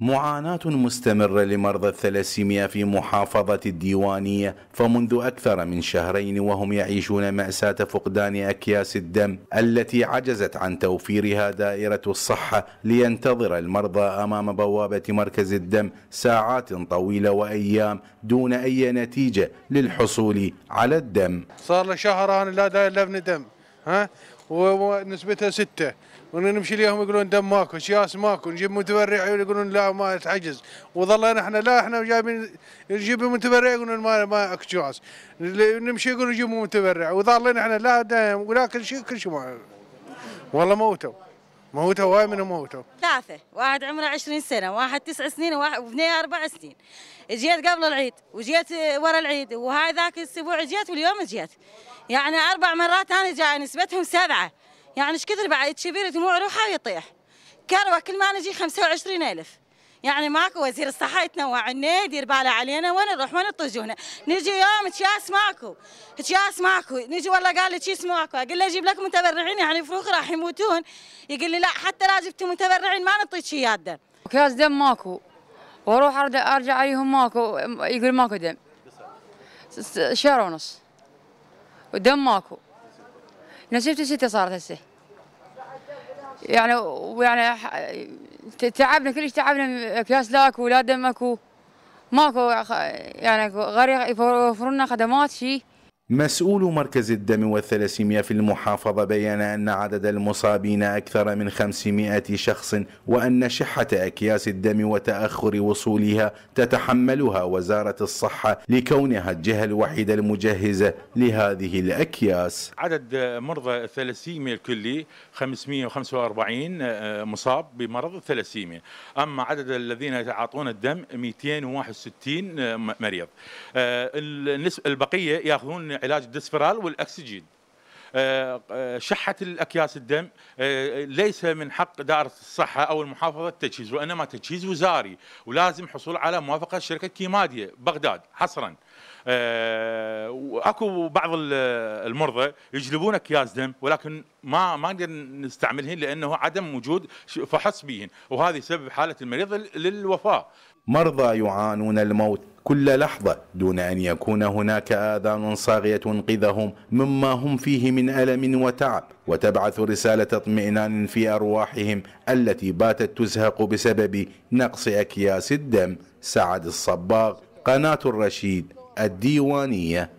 معاناة مستمرة لمرضى الثلاسيميا في محافظة الديوانية فمنذ أكثر من شهرين وهم يعيشون مأساة فقدان أكياس الدم التي عجزت عن توفيرها دائرة الصحة لينتظر المرضى أمام بوابة مركز الدم ساعات طويلة وأيام دون أي نتيجة للحصول على الدم صار لي أنا لا داير لبن دم ها ونسبتها ستة ونمشي ليهم يقولون دم ماكو شياس ماكو نجيب متبرع يقولون لا ما تعجز وظلنا احنا لا احنا جايبين نجيب متبرع يقولون ما ما اكو شياس نمشي يقولون نجيب متبرع وظلنا احنا لا دم ولا كل شيء كل شيء ما والله موتوا موتوا وايد منهم موتوا ثلاثة واحد عمره 20 سنة واحد تسع سنين وواحد واثنين أربع سنين جيت قبل العيد وجيت ورا العيد وهاي ذاك الأسبوع جيت واليوم جيت يعني أربع مرات أنا جاي نسبتهم سبعة يعني ايش كثر بعد شبيرة دموع روحه يطيح كروة كل ما نجي 25000 يعني ماكو وزير الصحة يتنوع عنا يدير باله علينا وين نروح وين نتوجهنا نجي يوم تشاس ماكو تشاس ماكو نجي والله قال لي تشيس ماكو اقول له اجيب لكم متبرعين يعني فروخ راح يموتون يقول لي لا حتى لا جبتوا متبرعين ما نعطيك شيء دم اكياس دم ماكو واروح ارجع عليهم ماكو يقول ماكو دم شهر ونص ودم ماكو نسيت ستة صارت هسه يعني ويعني تعبنا كلش تعبنا اكياس لاك ولا دمك وماكو يعني غير يوفرون لنا خدمات شي مسؤول مركز الدم والثلاسيميا في المحافظة بيّن أن عدد المصابين أكثر من 500 شخص وأن شحة أكياس الدم وتأخر وصولها تتحملها وزارة الصحة لكونها الجهة الوحيدة المجهزة لهذه الأكياس عدد مرضى الثلاسيميا الكلي 545 آه، مصاب بمرض الثلاسيميا أما عدد الذين يتعاطون الدم 261 آه، مريض آه، البقية يأخذون علاج الدسفرال والاكسجين آه، آه، شحة الأكياس الدم آه، ليس من حق دائرة الصحة أو المحافظة التجهيز وإنما تجهيز وزاري ولازم حصول على موافقة شركة كيمادية بغداد حصرا واكو بعض المرضى يجلبون اكياس دم ولكن ما ما نقدر نستعملهن لانه عدم وجود فحص بهن وهذا يسبب حاله المريض للوفاه مرضى يعانون الموت كل لحظة دون أن يكون هناك آذان صاغية تنقذهم مما هم فيه من ألم وتعب وتبعث رسالة اطمئنان في أرواحهم التي باتت تزهق بسبب نقص أكياس الدم سعد الصباغ قناة الرشيد الديوانية